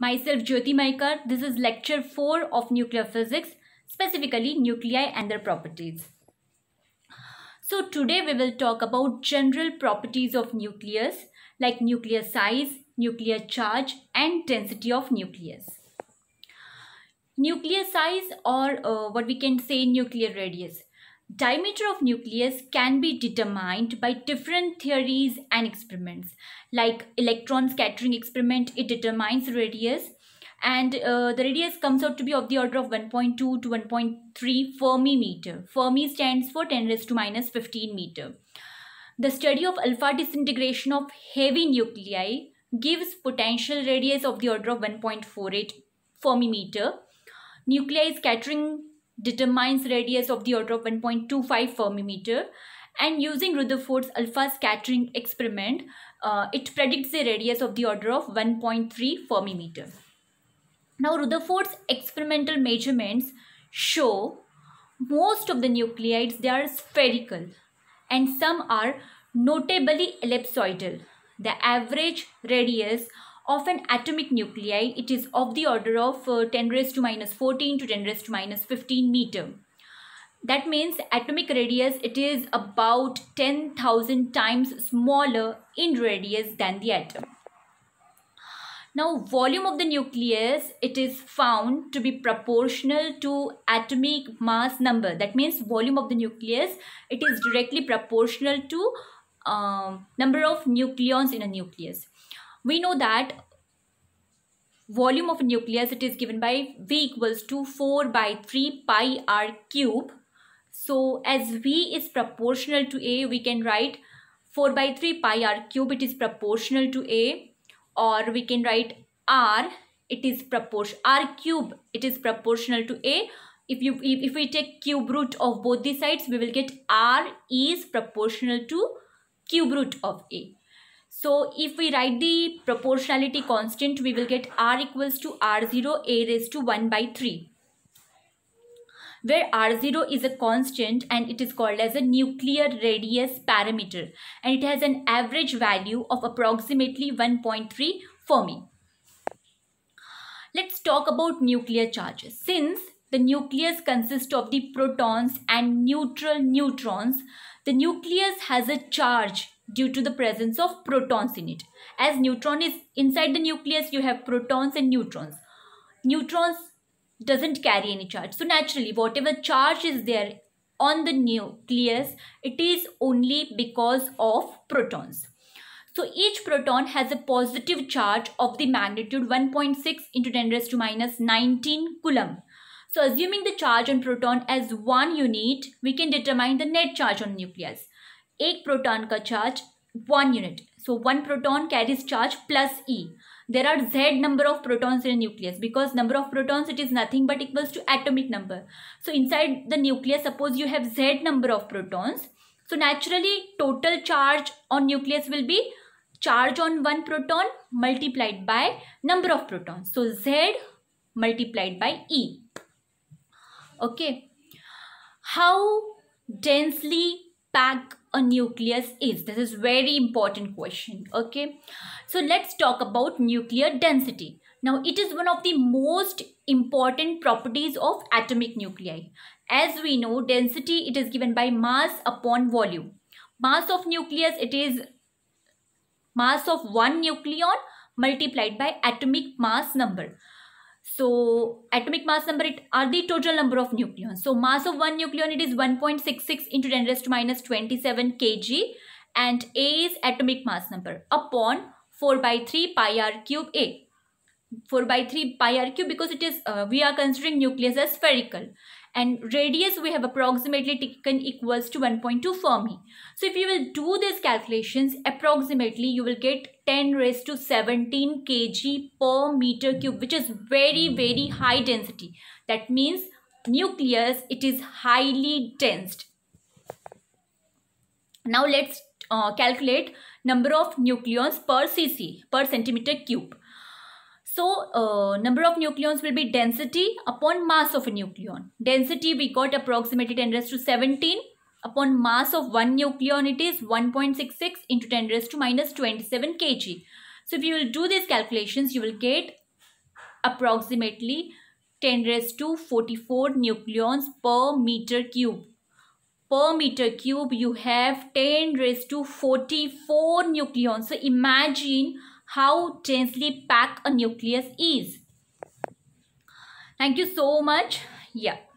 Myself Jyoti Maikar. This is lecture 4 of nuclear physics, specifically nuclei and their properties. So today we will talk about general properties of nucleus like nuclear size, nuclear charge and density of nucleus. Nuclear size or uh, what we can say nuclear radius diameter of nucleus can be determined by different theories and experiments like electron scattering experiment it determines radius and uh, the radius comes out to be of the order of 1.2 to 1.3 fermi meter fermi stands for 10 raised to minus 15 meter the study of alpha disintegration of heavy nuclei gives potential radius of the order of 1.48 fermi meter nuclei scattering determines radius of the order of 1.25 fermimeter and using Rutherford's alpha scattering experiment, uh, it predicts the radius of the order of 1.3 fermimeter. Now Rutherford's experimental measurements show most of the nucleides they are spherical and some are notably ellipsoidal. The average radius of an atomic nuclei, it is of the order of uh, 10 raised to minus 14 to 10 raised to minus 15 meter. That means atomic radius, it is about 10,000 times smaller in radius than the atom. Now volume of the nucleus, it is found to be proportional to atomic mass number. That means volume of the nucleus, it is directly proportional to uh, number of nucleons in a nucleus we know that volume of nucleus it is given by v equals to 4 by 3 pi r cube so as v is proportional to a we can write 4 by 3 pi r cube it is proportional to a or we can write r it is proportion r cube it is proportional to a if you if, if we take cube root of both the sides we will get r is proportional to cube root of a so if we write the proportionality constant, we will get R equals to R0 A raised to 1 by 3. Where R0 is a constant and it is called as a nuclear radius parameter and it has an average value of approximately 1.3 Fermi. Let's talk about nuclear charges. Since the nucleus consists of the protons and neutral neutrons, the nucleus has a charge due to the presence of protons in it. As neutron is inside the nucleus, you have protons and neutrons. Neutrons doesn't carry any charge. So naturally, whatever charge is there on the nucleus, it is only because of protons. So each proton has a positive charge of the magnitude 1.6 into 10 raised to minus 19 coulomb. So assuming the charge on proton as one unit, we can determine the net charge on nucleus. एक proton charge one unit. So one proton carries charge plus E. There are Z number of protons in nucleus because number of protons it is nothing but equals to atomic number. So inside the nucleus suppose you have Z number of protons. So naturally total charge on nucleus will be charge on one proton multiplied by number of protons. So Z multiplied by E. Okay. How densely pack a nucleus is? This is very important question. Okay. So let's talk about nuclear density. Now it is one of the most important properties of atomic nuclei. As we know density it is given by mass upon volume. Mass of nucleus it is mass of one nucleon multiplied by atomic mass number. So atomic mass number it are the total number of nucleons. So mass of one nucleon it is 1.66 into 10 raised to minus 27 kg and A is atomic mass number upon 4 by 3 pi r cube A. 4 by 3 pi r cube because it is uh, we are considering nucleus as spherical and radius we have approximately taken equals to 1.2 Fermi. So if you will do these calculations approximately you will get 10 raised to 17 kg per meter cube which is very very high density. That means nucleus it is highly tensed. Now let's uh, calculate number of nucleons per cc per centimeter cube. So uh, number of nucleons will be density upon mass of a nucleon. Density we got approximately 10 raised to 17 upon mass of one nucleon it is 1.66 into 10 raised to minus 27 kg. So if you will do these calculations you will get approximately 10 raised to 44 nucleons per meter cube. Per meter cube you have 10 raised to 44 nucleons. So imagine how densely packed a nucleus is. Thank you so much. Yeah.